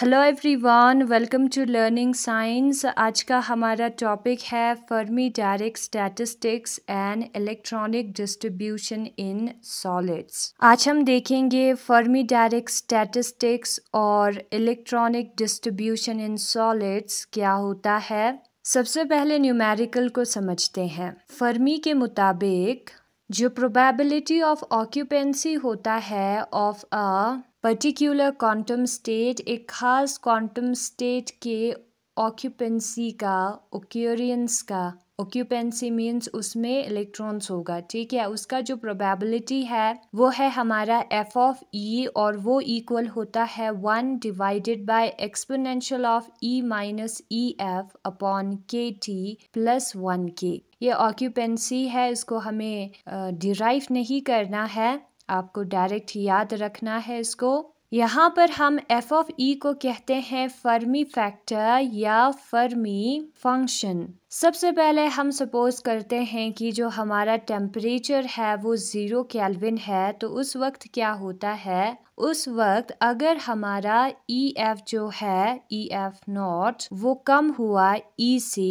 Hello everyone welcome to learning science आज का हमारा टॉपिक है Fermi Dirac statistics and electronic distribution in solids आज हम देखेंगे फर्मी डायरेक्ट स्टैटिस्टिक्स और इलेक्ट्रॉनिक डिस्ट्रीब्यूशन इन सॉलिड्स क्या होता है सबसे पहले न्यूमेरिकल को समझते हैं फर्मी के मुताबिक जो प्रोबेबिलिटी ऑफ ऑक्यूपेंसी होता है of a particular quantum state एक खास क्वांटम स्टेट के ऑक्यूपेंसी का ओक्योरियंस का ऑक्यूपेंसी मीन्स उसमें इलेक्ट्रॉन्स होगा ठीक है उसका जो प्रोबेबिलिटी है वो है हमारा एफ ऑफ ई और वो इक्वल होता है one divided by exponential of E minus E F upon K T plus one के ये ऑक्यूपेंसी है इसको हमें डिराइव नहीं करना है आपको डायरेक्ट याद रखना है इसको यहाँ पर हम एफ ऑफ ई को कहते हैं फर्मी फैक्टर या फर्मी फंक्शन सबसे पहले हम सपोज करते हैं कि जो हमारा टेम्परेचर है वो ज़ीरो कैलविन है तो उस वक्त क्या होता है उस वक्त अगर हमारा ई e एफ जो है ई एफ नॉट वो कम हुआ ई e से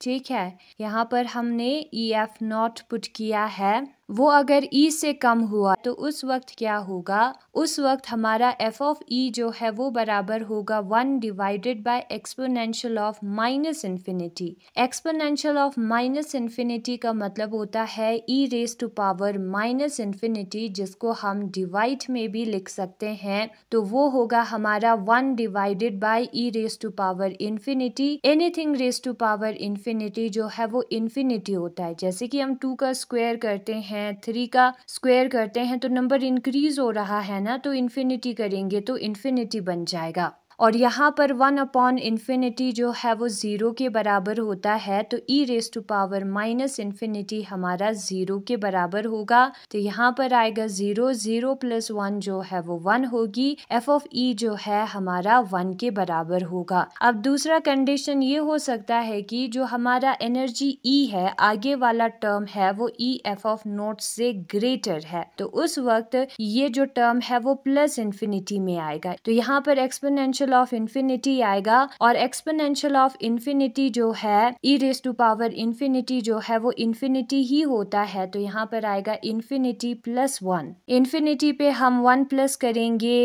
ठीक है यहाँ पर हमने ई एफ नॉट पुट किया है वो अगर ई e से कम हुआ तो उस वक्त क्या होगा उस वक्त हमारा एफ ऑफ ई जो है वो बराबर होगा one divided by exponential of minus infinity exponential of minus infinity का मतलब होता है E raise to power minus infinity जिसको हम डिवाइड में भी लिख सकते हैं तो वो होगा हमारा one divided by E raise to power infinity anything raise to power infinity जो है वो इन्फिनिटी होता है जैसे कि हम टू का स्क्वायर करते हैं हैं थ्री का स्क्वायर करते हैं तो नंबर इंक्रीज़ हो रहा है ना तो इन्फिनिटी करेंगे तो इन्फिनिटी बन जाएगा और यहाँ पर वन अपॉन इन्फिनिटी जो है वो ज़ीरो के बराबर होता है तो E raise to power minus infinity हमारा ज़ीरो के बराबर होगा तो यहाँ पर आएगा ज़ीरो ज़ीरो प्लस वन जो है वो वन होगी एफ ऑफ ई जो है हमारा वन के बराबर होगा अब दूसरा कंडीशन ये हो सकता है कि जो हमारा एनर्जी ई e है आगे वाला टर्म है वो ई एफ ऑफ नोट से ग्रेटर है तो उस वक्त ये जो टर्म है वो प्लस इन्फिनिटी में आएगा तो यहाँ पर एक्सपोनेंशियल एक्सपोनेंशियल ऑफ इन्फिनिटी आएगा और एक्सपोनेंशियल ऑफ इन्फिनिटी जो है E raise to power infinity जो है वो इन्फिनिटी ही होता है तो यहाँ पर आएगा इन्फिनिटी प्लस वन इन्फिनिटी पे हम वन प्लस करेंगे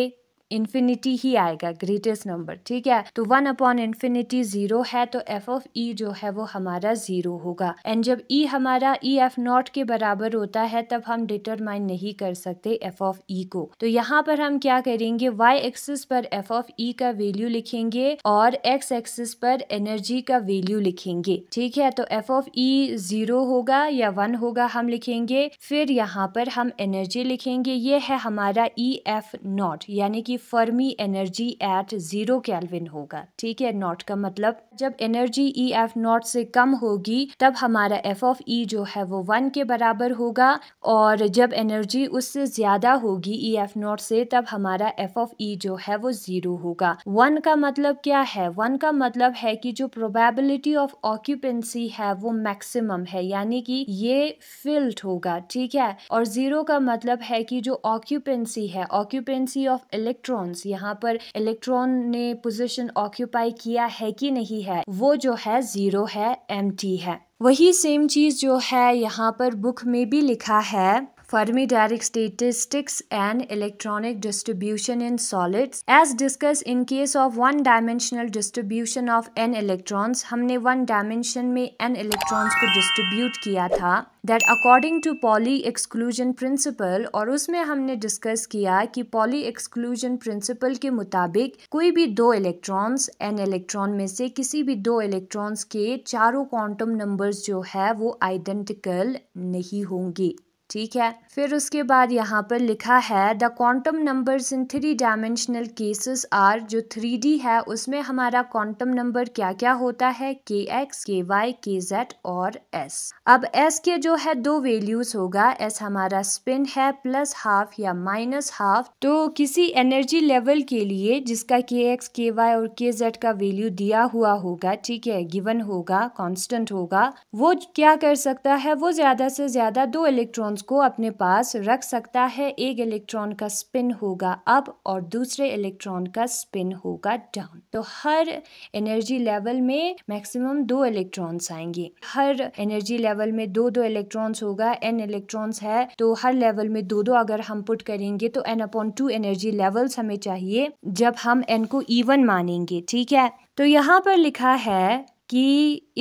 इन्फिनिटी ही आएगा ग्रेटेस्ट नंबर ठीक है तो वन अपॉन इन्फिनिटी जीरो है तो एफ ऑफ ई जो है वो हमारा जीरो होगा एंड जब ई e हमारा ई एफ नॉट के बराबर होता है तब हम डिटरमाइन नहीं कर सकते एफ ऑफ ई को तो यहाँ पर हम क्या करेंगे वाई एक्सिस पर एफ ऑफ ई का वैल्यू लिखेंगे और एक्स एक्सिस पर एनर्जी का वैल्यू लिखेंगे ठीक है तो एफ ऑफ ई जीरो होगा या वन होगा हम लिखेंगे फिर यहाँ पर हम एनर्जी लिखेंगे ये है हमारा ई एफ नॉट यानी कि Fermi energy at zero kelvin होगा ठीक है नॉट का मतलब जब energy E e F nought से कम होगी तब हमारा एफ ऑफ ई जो है वो वन के बराबर होगा और जब एनर्जी उससे ज्यादा होगी ई e एफ नॉट से तब हमारा एफ ऑफ ई जो है वो जीरो होगा वन का मतलब क्या है वन का मतलब है कि जो प्रोबेबिलिटी ऑफ ऑक्यूपेंसी है वो मैक्सिमम है यानी कि ये फिल्ड होगा ठीक है और जीरो का मतलब है कि जो ऑक्यूपेंसी है ऑक्यूपेंसी ऑफ इलेक्ट्रो इलेक्ट्रॉन्स यहाँ पर इलेक्ट्रॉन ने पोजिशन ऑक्यूपाई किया है कि नहीं है वो जो है ज़ीरो है एम है वही सेम चीज़ जो है यहाँ पर बुक में भी लिखा है Fermi thermodynamic statistics and electronic distribution in solids. As discuss in case of one dimensional distribution of N electrons, हमने वन डायमेंशन में एन electrons को डिस्ट्रीब्यूट किया था that according to Pauli exclusion principle और उसमें हमने डिस्कस किया कि पॉली एक्सक्लूजन प्रिंसिपल के मुताबिक कोई भी दो इलेक्ट्रॉन्स एन इलेक्ट्रॉन में से किसी भी दो इलेक्ट्रॉन्स के चारों क्वांटम नंबर्स जो है वो आइडेंटिकल नहीं होंगे ठीक है फिर उसके बाद यहाँ पर लिखा है the quantum numbers in three dimensional cases are जो थ्री डी है उसमें हमारा क्वांटम नंबर क्या क्या होता है के एक्स के वाई के जेड और एस अब एस के जो है दो वैल्यूज होगा एस हमारा स्पिन है प्लस हाफ या माइनस हाफ तो किसी एनर्जी लेवल के लिए जिसका के एक्स के वाई और के जेड का वैल्यू दिया हुआ होगा ठीक है गिवन होगा कॉन्स्टेंट होगा वो क्या कर सकता है वो ज्यादा से ज्यादा दो इलेक्ट्रॉन को अपने पास रख सकता है एक इलेक्ट्रॉन का स्पिन होगा अप और दूसरे इलेक्ट्रॉन का स्पिन होगा डाउन तो हर एनर्जी लेवल में मैक्सिमम दो इलेक्ट्रॉन्स आएंगे हर एनर्जी लेवल में दो दो इलेक्ट्रॉन्स होगा एन इलेक्ट्रॉन्स है तो हर लेवल में दो दो अगर हम पुट करेंगे तो N upon two energy levels हमें चाहिए जब हम एन को इवन मानेंगे ठीक है तो यहाँ पर लिखा है कि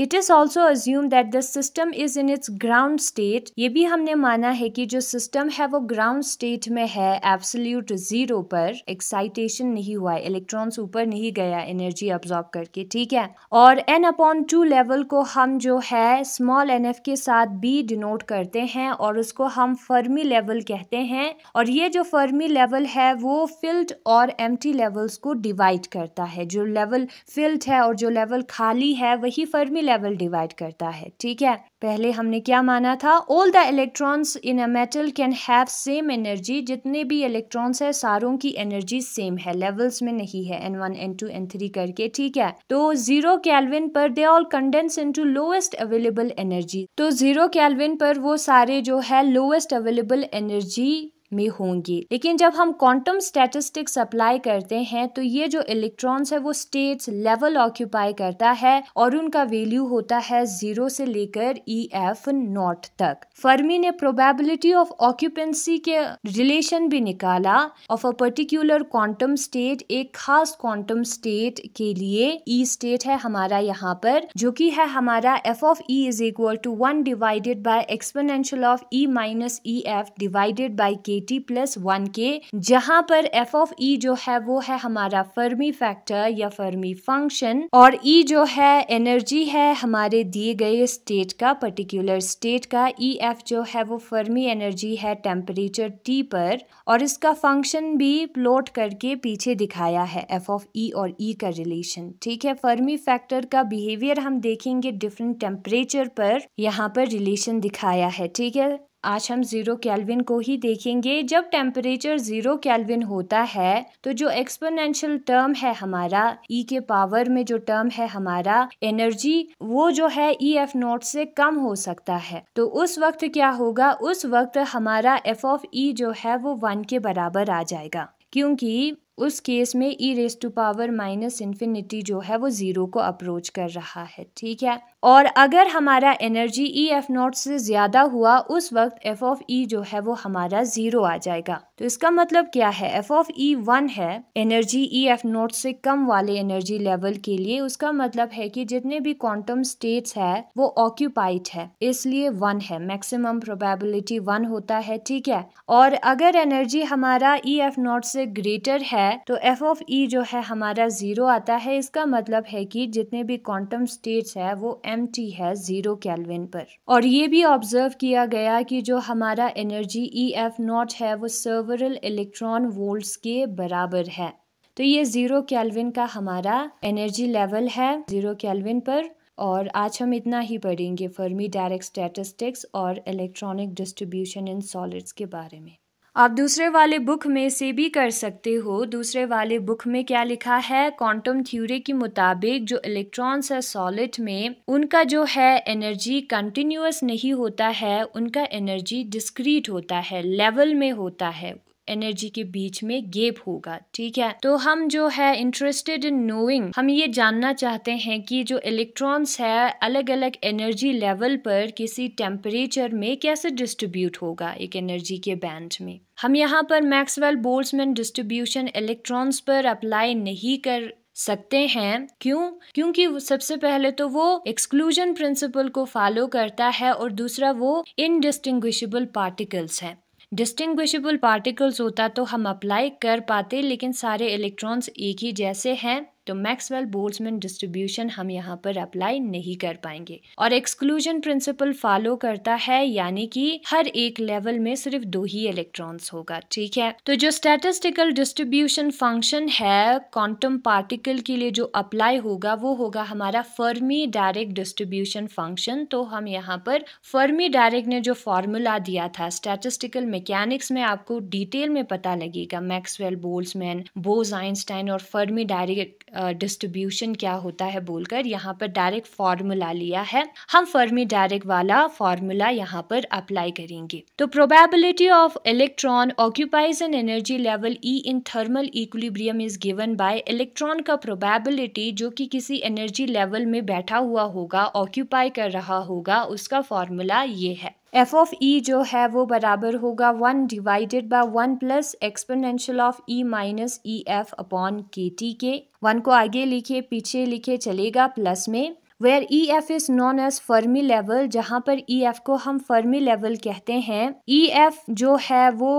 it is also assume that the system is in its ground state ये भी हमने माना है कि जो सिस्टम है वो ग्राउंड स्टेट में है एब्सोल्यूट जीरो पर एक्साइटेशन नहीं हुआ है इलेक्ट्रॉन्स ऊपर नहीं गया एनर्जी अब्जॉर्ब करके ठीक है और एन अपॉन टू लेवल को हम जो है स्मॉल एन एफ के साथ बी डिनोट करते हैं और उसको हम फर्मी लेवल कहते हैं और ये जो फर्मी लेवल है वो फिल्ड और एम टी लेवल्स को डिवाइड करता है जो लेवल फिल्ड है और जो लेवल खाली है वही फर्मी लेवल डिवाइड करता है ठीक है पहले हमने क्या माना था all the electrons in a metal can have same energy जितने भी इलेक्ट्रॉन्स है सारों की एनर्जी सेम है लेवल्स में नहीं है N one N two N three करके ठीक है तो जीरो कैलविन पर they all condense into lowest available energy तो जीरो कैलविन पर वो सारे जो है लोएस्ट अवेलेबल एनर्जी में होंगी लेकिन जब हम क्वांटम स्टैटिस्टिक्स अप्लाई करते हैं तो ये जो इलेक्ट्रॉन्स है वो स्टेट्स लेवल ऑक्यूपाई करता है और उनका वैल्यू होता है जीरो से लेकर ई एफ नॉट तक फर्मी ने प्रोबेबिलिटी ऑफ ऑक्यूपेंसी के रिलेशन भी निकाला of a particular quantum state एक खास क्वांटम स्टेट के लिए ई e स्टेट है हमारा यहाँ पर जो कि है हमारा F of E is equal to one divided by exponential of E minus E F divided by K एटी प्लस वन के जहां पर एफ ऑफ ई जो है वो है हमारा फर्मी फैक्टर या फर्मी फंक्शन और ई e जो है एनर्जी है हमारे दिए गए स्टेट का पर्टिकुलर स्टेट का ई e एफ जो है वो फर्मी एनर्जी है टेम्परेचर टी पर और इसका फंक्शन भी प्लॉट करके पीछे दिखाया है एफ ऑफ ई और ई e का रिलेशन ठीक है फर्मी फैक्टर का बिहेवियर हम देखेंगे डिफरेंट टेम्परेचर पर यहाँ पर रिलेशन दिखाया है ठीक है आज हम ज़ीरो कैलविन को ही देखेंगे जब टेम्परेचर ज़ीरो कैलविन होता है तो जो एक्सपोनेंशियल टर्म है हमारा ई e के पावर में जो टर्म है हमारा एनर्जी वो जो है ई एफ नोट से कम हो सकता है तो उस वक्त क्या होगा उस वक्त हमारा एफ ऑफ ई जो है वो वन के बराबर आ जाएगा क्योंकि उस केस में E raise to power minus infinity जो है वो ज़ीरो को अप्रोच कर रहा है ठीक है और अगर हमारा एनर्जी ई एफ नोट से ज़्यादा हुआ उस वक्त एफ ऑफ ई जो है वो हमारा ज़ीरो आ जाएगा तो इसका मतलब क्या है एफ ऑफ ई वन है एनर्जी ई एफ नोट से कम वाले एनर्जी लेवल के लिए उसका मतलब है कि जितने भी क्वांटम स्टेट्स है वो ऑक्यूपाइड है इसलिए वन है मैक्सिमम प्रोबेबिलिटी वन होता है ठीक है और अगर एनर्जी हमारा ई एफ नोट से ग्रेटर है तो एफ ऑफ ई जो है हमारा ज़ीरो आता है इसका मतलब है कि जितने भी क्वांटम स्टेट्स है वो एम है ज़ीरो कैलविन पर और ये भी ऑब्जर्व किया गया कि जो हमारा एनर्जी ई एफ नॉट है वो सर्वरल इलेक्ट्रॉन वोल्ट्स के बराबर है तो ये ज़ीरो कैलविन का हमारा एनर्जी लेवल है ज़ीरो कैलविन पर और आज हम इतना ही पढ़ेंगे फर्मी डायरेक्ट स्टैटिस्टिक्स और इलेक्ट्रॉनिक डिस्ट्रीब्यूशन इन सॉलिड्स के बारे में आप दूसरे वाले बुक में से भी कर सकते हो दूसरे वाले बुक में क्या लिखा है क्वांटम थ्योरी के मुताबिक जो इलेक्ट्रॉन्स है सॉलिड में उनका जो है एनर्जी कंटिन्यूस नहीं होता है उनका एनर्जी डिस्क्रीट होता है लेवल में होता है एनर्जी के बीच में गेप होगा ठीक है तो हम जो है इंटरेस्टेड इन नोइंग हम ये जानना चाहते हैं कि जो इलेक्ट्रॉन्स है अलग अलग एनर्जी लेवल पर किसी टेम्परेचर में कैसे डिस्ट्रीब्यूट होगा एक एनर्जी के बैंड में हम यहाँ पर मैक्सवेल बोल्समैन डिस्ट्रीब्यूशन इलेक्ट्रॉन्स पर अप्लाई नहीं कर सकते हैं क्यों क्योंकि सबसे पहले तो वो एक्सक्लूजन प्रिंसिपल को फॉलो करता है और दूसरा वो इनडिस्टिंग्विशेबल पार्टिकल्स है डिस्टिंग्विशेबल पार्टिकल्स होता तो हम अप्लाई कर पाते लेकिन सारे इलेक्ट्रॉन्स एक ही जैसे हैं तो मैक्सवेल बोल्समैन डिस्ट्रीब्यूशन हम यहाँ पर अप्लाई नहीं कर पाएंगे और एक्सक्लूजन प्रिंसिपल फॉलो करता है यानी कि हर एक लेवल में सिर्फ दो ही इलेक्ट्रॉन्स होगा ठीक है तो जो स्टेटिस्टिकल डिस्ट्रीब्यूशन फंक्शन है क्वांटम पार्टिकल के लिए जो अप्लाई होगा वो होगा हमारा फर्मी डायरेक्ट डिस्ट्रीब्यूशन फंक्शन तो हम यहाँ पर फर्मी डायरेक्ट ने जो फॉर्मूला दिया था स्टेटिस्टिकल मैकेनिक्स में आपको डिटेल में पता लगेगा मैक्सवेल बोल्समैन बोज आइंस्टाइन और फर्मी डायरेक्ट डिस्ट्रीब्यूशन क्या होता है बोलकर यहाँ पर डायरेक्ट फार्मूला लिया है हम फर्मी डायरेक्ट वाला फार्मूला यहाँ पर अप्लाई करेंगे तो probability of electron occupies an energy level E in thermal equilibrium is given by electron का प्रोबेबिलिटी जो कि किसी एनर्जी लेवल में बैठा हुआ होगा ऑक्यूपाई कर रहा होगा उसका फार्मूला ये है एफ ऑफ ई जो है वो बराबर होगा one divided by one plus exponential of E minus E F upon K T के वन को आगे लिखे पीछे लिखे चलेगा प्लस में where E F is known as Fermi level जहाँ पर ई e एफ को हम फर्मी लेवल कहते हैं ई e एफ जो है वो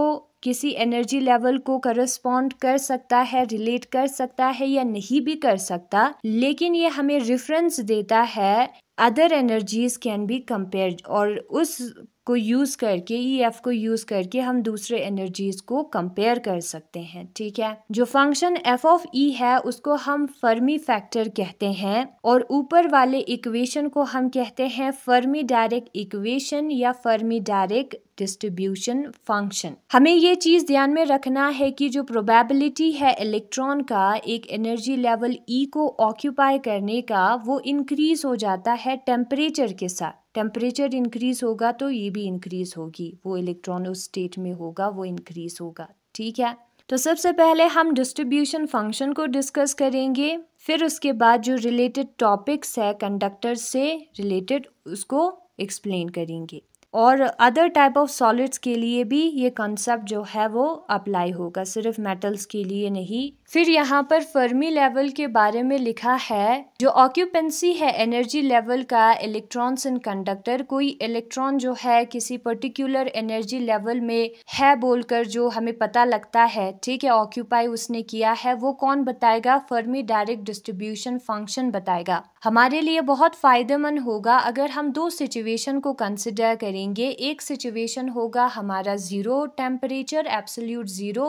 किसी एनर्जी लेवल को करस्पॉन्ड कर सकता है रिलेट कर सकता है या नहीं भी कर सकता लेकिन ये हमें रेफरेंस देता है other energies can be compare और उस को यूज़ करके ई e एफ को यूज़ करके हम दूसरे एनर्जीज़ को कंपेयर कर सकते हैं ठीक है जो फंक्शन एफ ऑफ ई है उसको हम फर्मी फैक्टर कहते हैं और ऊपर वाले इक्वेशन को हम कहते हैं फर्मी डायरेक्ट इक्वेशन या फर्मी डायरेक्ट डिस्ट्रीब्यूशन फंक्शन हमें ये चीज़ ध्यान में रखना है कि जो प्रोबेबिलिटी है इलेक्ट्रॉन का एक एनर्जी लेवल ई को ऑक्यूपाई करने का वो इंक्रीज़ हो जाता है टेम्परेचर के साथ टेम्परेचर इंक्रीज़ होगा तो ये भी इंक्रीज़ होगी वो इलेक्ट्रॉन उस स्टेट में होगा वो इंक्रीज़ होगा ठीक है तो सबसे पहले हम डिस्ट्रीब्यूशन फंक्शन को डिस्कस करेंगे फिर उसके बाद जो रिलेटेड टॉपिक्स है कंडक्टर से रिलेटेड उसको एक्सप्लेन करेंगे और अदर टाइप ऑफ सॉलिड्स के लिए भी ये कंसेप्ट जो है वो अप्लाई होगा सिर्फ मेटल्स के लिए नहीं फिर यहाँ पर फर्मी लेवल के बारे में लिखा है जो ऑक्यूपेंसी है एनर्जी लेवल का इलेक्ट्रॉन्स इन कंडक्टर कोई इलेक्ट्रॉन जो है किसी पर्टिकुलर एनर्जी लेवल में है बोलकर जो हमें पता लगता है ठीक है ऑक्यूपाई उसने किया है वो कौन बताएगा फर्मी डायरेक्ट डिस्ट्रीब्यूशन फंक्शन बताएगा हमारे लिए बहुत फायदेमंद होगा अगर हम दो सिचुएशन को कंसिडर करें बनेंगे एक सिचुएशन होगा हमारा zero temperature absolute zero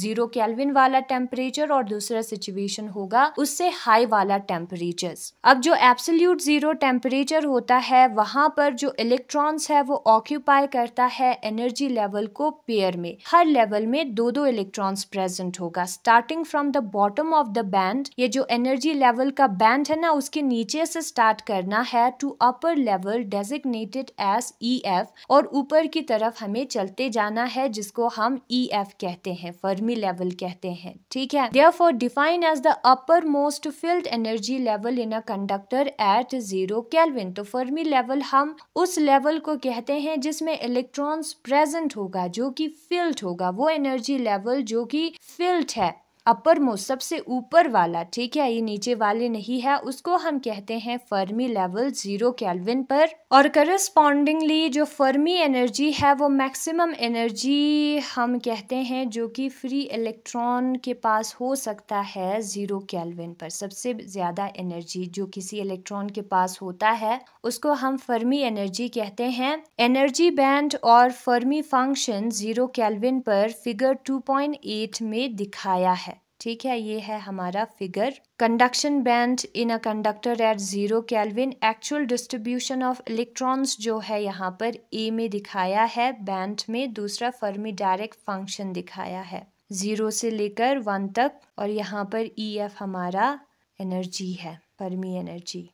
zero kelvin वाला टेम्परेचर और दूसरा सिचुएशन होगा उससे हाई वाला टेम्परेचर अब जो एब्सोल्यूट ज़ीरो टेम्परेचर होता है वहां पर जो इलेक्ट्रॉन्स है वो ऑक्यूपाई करता है एनर्जी लेवल को पेयर में हर लेवल में दो दो इलेक्ट्रॉन्स प्रेजेंट होगा starting from the bottom of the band ये जो एनर्जी लेवल का बैंड है ना उसके नीचे से स्टार्ट करना है to upper level designated as E और ऊपर की तरफ हमें चलते जाना है जिसको हम ई e एफ कहते हैं फर्मी लेवल कहते हैं ठीक है therefore define as the uppermost field energy level in a conductor at zero kelvin तो फर्मी लेवल हम उस लेवल को कहते हैं जिसमें इलेक्ट्रॉन्स प्रेजेंट होगा जो कि फिल्ड होगा वो एनर्जी लेवल जो कि फिल्ड है अपर मोस्ट सबसे ऊपर वाला ठीक है ये नीचे वाले नहीं है उसको हम कहते हैं फर्मी लेवल जीरो कैलविन पर और करस्पॉन्डिंगली जो फर्मी एनर्जी है वो मैक्सिमम एनर्जी हम कहते हैं जो कि फ्री इलेक्ट्रॉन के पास हो सकता है ज़ीरो कैलविन पर सबसे ज़्यादा एनर्जी जो किसी इलेक्ट्रॉन के पास होता है उसको हम फर्मी एनर्जी कहते हैं एनर्जी बैंड और फर्मी फंक्शन ज़ीरो कैलविन पर फिगर टू में दिखाया है ठीक है ये है हमारा figure conduction band in a conductor at zero kelvin actual distribution of electrons जो है यहाँ पर ए में दिखाया है बैंड में दूसरा फर्मी डायरेक्ट फंक्शन दिखाया है ज़ीरो से लेकर वन तक और यहाँ पर ई e एफ हमारा एनर्जी है फर्मी एनर्जी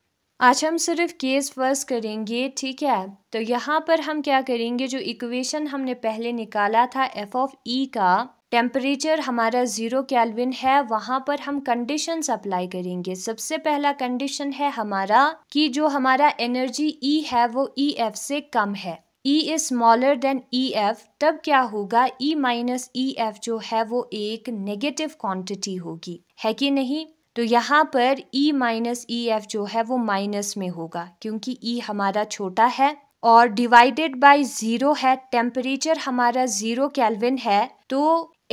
आज हम सिर्फ केस फर्स्ट करेंगे ठीक है तो यहाँ पर हम क्या करेंगे जो इक्वेशन हमने पहले निकाला था एफ ऑफ ई का टेम्परेचर हमारा ज़ीरो कैलविन है वहाँ पर हम कंडीशन अप्लाई करेंगे सबसे पहला कंडीशन है हमारा कि जो हमारा एनर्जी ई e है वो ई e एफ से कम है E is smaller than E F तब क्या होगा ई माइनस ई एफ जो है वो एक नेगेटिव क्वांटिटी होगी है कि नहीं तो यहाँ पर ई माइनस ई एफ जो है वो माइनस में होगा क्योंकि ई e हमारा छोटा है और डिवाइडेड बाय ज़ीरो है टेम्परेचर हमारा ज़ीरो कैलविन है तो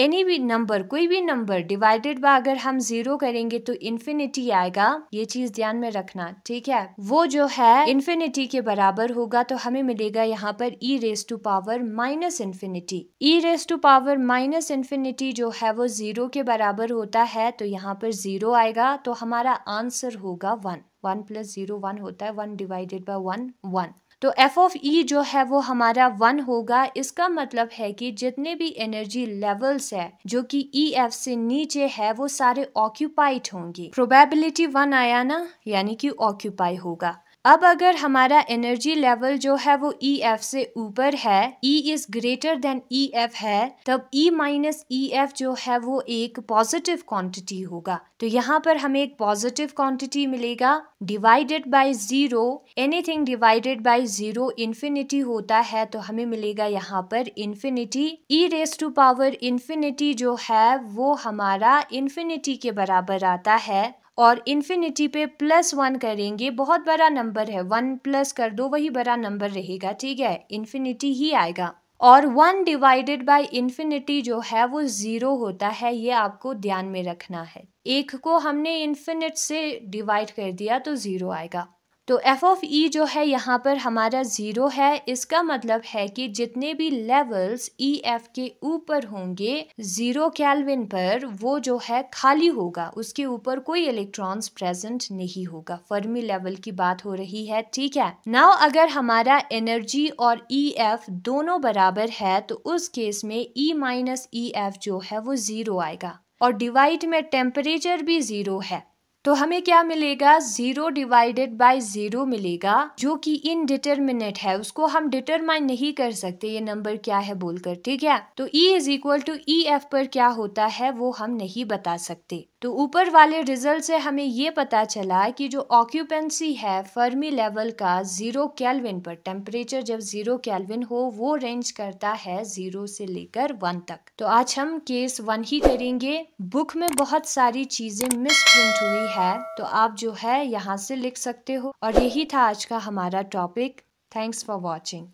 एनी भी नंबर कोई भी नंबर डिवाइडेड बाय अगर हम जीरो करेंगे तो इन्फिनिटी आएगा ये चीज ध्यान में रखना ठीक है वो जो है इन्फिनिटी के बराबर होगा तो हमें मिलेगा यहाँ पर E raise to power minus infinity E raise to power minus infinity जो है वो जीरो के बराबर होता है तो यहाँ पर जीरो आएगा तो हमारा आंसर होगा one one plus zero one होता है one divided by one one तो एफ ऑफ ई जो है वो हमारा वन होगा इसका मतलब है कि जितने भी एनर्जी लेवल्स है जो कि ई e एफ से नीचे है वो सारे ऑक्यूपाइड होंगे प्रोबेबिलिटी वन आया ना यानी कि ऑक्यूपाई होगा अब अगर हमारा एनर्जी लेवल जो है वो ई e एफ से ऊपर है E is greater than E F है तब ई माइनस ई एफ जो है वो एक पॉजिटिव क्वांटिटी होगा तो यहाँ पर हमें एक पॉजिटिव क्वांटिटी मिलेगा divided by zero anything divided by zero infinity होता है तो हमें मिलेगा यहाँ पर infinity E raise to power infinity जो है वो हमारा इन्फिनिटी के बराबर आता है और इन्फिनिटी पे प्लस वन करेंगे बहुत बड़ा नंबर है वन प्लस कर दो वही बड़ा नंबर रहेगा ठीक है इन्फिनिटी ही आएगा और वन डिवाइडेड बाय इन्फिनिटी जो है वो ज़ीरो होता है ये आपको ध्यान में रखना है एक को हमने इन्फिनिट से डिवाइड कर दिया तो ज़ीरो आएगा तो एफ़ ऑफ ई जो है यहाँ पर हमारा ज़ीरो है इसका मतलब है कि जितने भी लेवल्स ई एफ के ऊपर होंगे ज़ीरो कैलविन पर वो जो है खाली होगा उसके ऊपर कोई इलेक्ट्रॉन्स प्रेजेंट नहीं होगा फर्मी लेवल की बात हो रही है ठीक है नाउ अगर हमारा एनर्जी और ई e एफ दोनों बराबर है तो उस केस में ई माइनस ई एफ जो है वो ज़ीरो आएगा और डिवाइड में टेम्परेचर भी ज़ीरो है तो हमें क्या मिलेगा जीरो डिवाइडेड बाय जीरो मिलेगा जो कि इनडिटरमिनेट है उसको हम डिटरमाइन नहीं कर सकते ये नंबर क्या है बोलकर ठीक है तो E is equal to E F पर क्या होता है वो हम नहीं बता सकते तो ऊपर वाले रिजल्ट से हमें ये पता चला कि जो ऑक्यूपेंसी है फर्मी लेवल का ज़ीरो कैलविन पर टेम्परेचर जब ज़ीरो कैलविन हो वो रेंज करता है ज़ीरो से लेकर वन तक तो आज हम केस वन ही करेंगे बुक में बहुत सारी चीज़ें मिस प्रिंट हुई है तो आप जो है यहाँ से लिख सकते हो और यही था आज का हमारा टॉपिक थैंक्स फॉर वॉचिंग